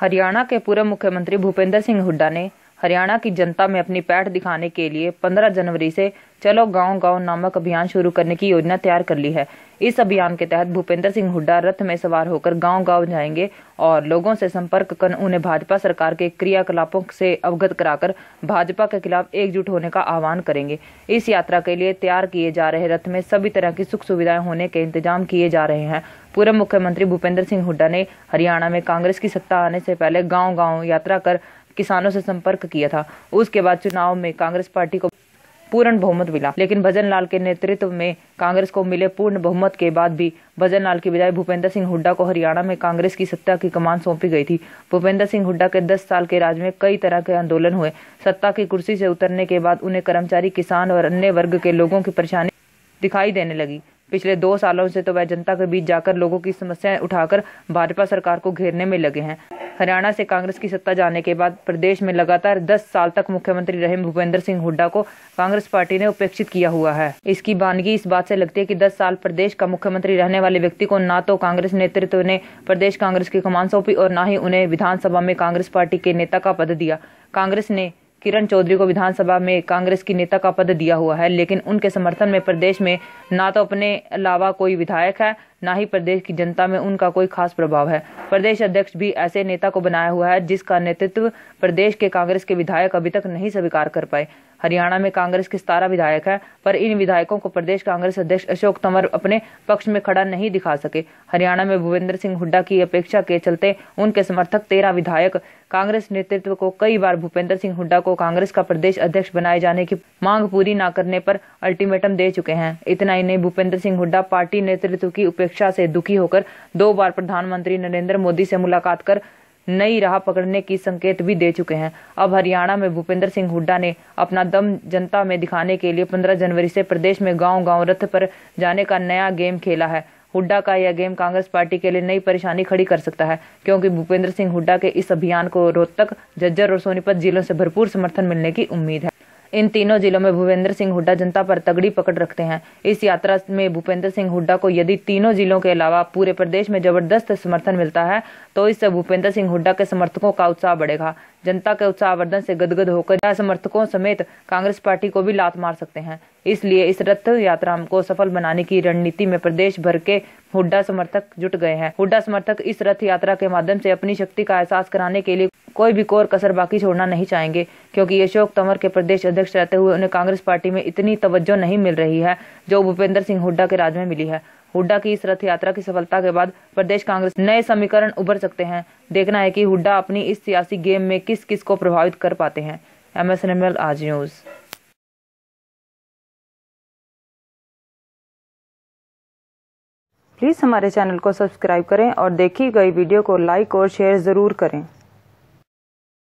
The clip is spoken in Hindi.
हरियाणा के पूर्व मुख्यमंत्री भूपेंद्र सिंह हुड्डा ने हरियाणा की जनता में अपनी पैठ दिखाने के लिए 15 जनवरी से चलो गांव गांव नामक अभियान शुरू करने की योजना तैयार कर ली है इस अभियान के तहत भूपेंद्र सिंह हुड्डा रथ में सवार होकर गांव गांव जाएंगे और लोगों से संपर्क कर उन्हें भाजपा सरकार के क्रियाकलापों से अवगत कराकर भाजपा के खिलाफ एकजुट होने का आह्वान करेंगे इस यात्रा के लिए तैयार किए जा रहे रथ में सभी तरह की सुख सुविधाएं होने के इंतजाम किए जा रहे हैं पूर्व मुख्यमंत्री भूपेंद्र सिंह हुड्डा ने हरियाणा में कांग्रेस की सत्ता आने से पहले गाँव गाँव यात्रा कर किसानों से संपर्क किया था उसके बाद चुनाव में कांग्रेस पार्टी को पूर्ण बहुमत मिला लेकिन भजन लाल के नेतृत्व में कांग्रेस को मिले पूर्ण बहुमत के बाद भी भजन लाल की बजाय भूपेंद्र सिंह हुड्डा को हरियाणा में कांग्रेस की सत्ता की कमान सौंपी गई थी भूपेंद्र सिंह हुड्डा के 10 साल के राज में कई तरह के आंदोलन हुए सत्ता की कुर्सी से उतरने के बाद उन्हें कर्मचारी किसान और अन्य वर्ग के लोगों की परेशानी दिखाई देने लगी पिछले दो सालों से तो वह जनता के बीच जाकर लोगों की समस्याएं उठाकर भाजपा सरकार को घेरने में लगे हैं हरियाणा से कांग्रेस की सत्ता जाने के बाद प्रदेश में लगातार 10 साल तक मुख्यमंत्री रहे भूपेंद्र सिंह हुड्डा को कांग्रेस पार्टी ने उपेक्षित किया हुआ है इसकी बानगी इस बात से लगती है कि 10 साल प्रदेश का मुख्यमंत्री रहने वाले व्यक्ति को न तो कांग्रेस नेतृत्व ने प्रदेश कांग्रेस की कमान सौंपी और न ही उन्हें विधानसभा में कांग्रेस पार्टी के नेता का पद दिया कांग्रेस ने किरण चौधरी को विधानसभा में कांग्रेस की नेता का पद दिया हुआ है लेकिन उनके समर्थन में प्रदेश में ना तो अपने अलावा कोई विधायक है ना ही प्रदेश की जनता में उनका कोई खास प्रभाव है प्रदेश अध्यक्ष भी ऐसे नेता को बनाया हुआ है जिसका नेतृत्व प्रदेश के कांग्रेस के विधायक अभी तक नहीं स्वीकार कर पाए हरियाणा में कांग्रेस के सतारह विधायक है पर इन विधायकों को प्रदेश कांग्रेस अध्यक्ष अशोक तंवर अपने पक्ष में खड़ा नहीं दिखा सके हरियाणा में भूपेंद्र सिंह हुड्डा की अपेक्षा के चलते उनके समर्थक तेरह विधायक कांग्रेस नेतृत्व को कई बार भूपेंद्र सिंह हुड्डा को कांग्रेस का प्रदेश अध्यक्ष बनाए जाने की मांग पूरी न करने पर अल्टीमेटम दे चुके हैं इतना ही नहीं भूपेंद्र सिंह हुड्डा पार्टी नेतृत्व की उपेक्षा उपेक्षा से दुखी होकर दो बार प्रधानमंत्री नरेंद्र मोदी से मुलाकात कर नई राह पकड़ने की संकेत भी दे चुके हैं अब हरियाणा में भूपेंद्र सिंह हुड्डा ने अपना दम जनता में दिखाने के लिए 15 जनवरी से प्रदेश में गांव गांव रथ पर जाने का नया गेम खेला है हुड्डा का यह गेम कांग्रेस पार्टी के लिए नई परेशानी खड़ी कर सकता है क्योंकि भूपेंद्र सिंह हुड्डा के इस अभियान को रोहतक झज्जर और सोनीपत जिलों से भरपूर समर्थन मिलने की उम्मीद है इन तीनों जिलों में भूपेंद्र सिंह हुड्डा जनता पर तगड़ी पकड़ रखते हैं इस यात्रा में भूपेंद्र सिंह हुड्डा को यदि तीनों जिलों के अलावा पूरे प्रदेश में जबरदस्त समर्थन मिलता है तो इससे भूपेंद्र सिंह हुड्डा के समर्थकों का उत्साह बढ़ेगा जनता के उत्साहवर्धन से गदगद होकर समर्थकों समेत कांग्रेस पार्टी को भी लात मार सकते हैं इसलिए इस रथ यात्रा को सफल बनाने की रणनीति में प्रदेश भर के हुड्डा समर्थक जुट गए हैं हुड्डा समर्थक इस रथ यात्रा के माध्यम से अपनी शक्ति का एहसास कराने के लिए कोई भी कोर कसर बाकी छोड़ना नहीं चाहेंगे क्योंकि अशोक तंवर के प्रदेश अध्यक्ष रहते हुए उन्हें कांग्रेस पार्टी में इतनी तवज्जो नहीं मिल रही है जो भूपेंद्र सिंह हुड्डा के राज में मिली है हुड्डा की इस रथ यात्रा की सफलता के बाद प्रदेश कांग्रेस नए समीकरण उभर सकते हैं देखना है कि हुड्डा अपनी इस सियासी गेम में किस किस को प्रभावित कर पाते हैं एम एस आज न्यूज़ प्लीज़ हमारे चैनल को सब्सक्राइब करें और देखी गई वीडियो को लाइक और शेयर ज़रूर करें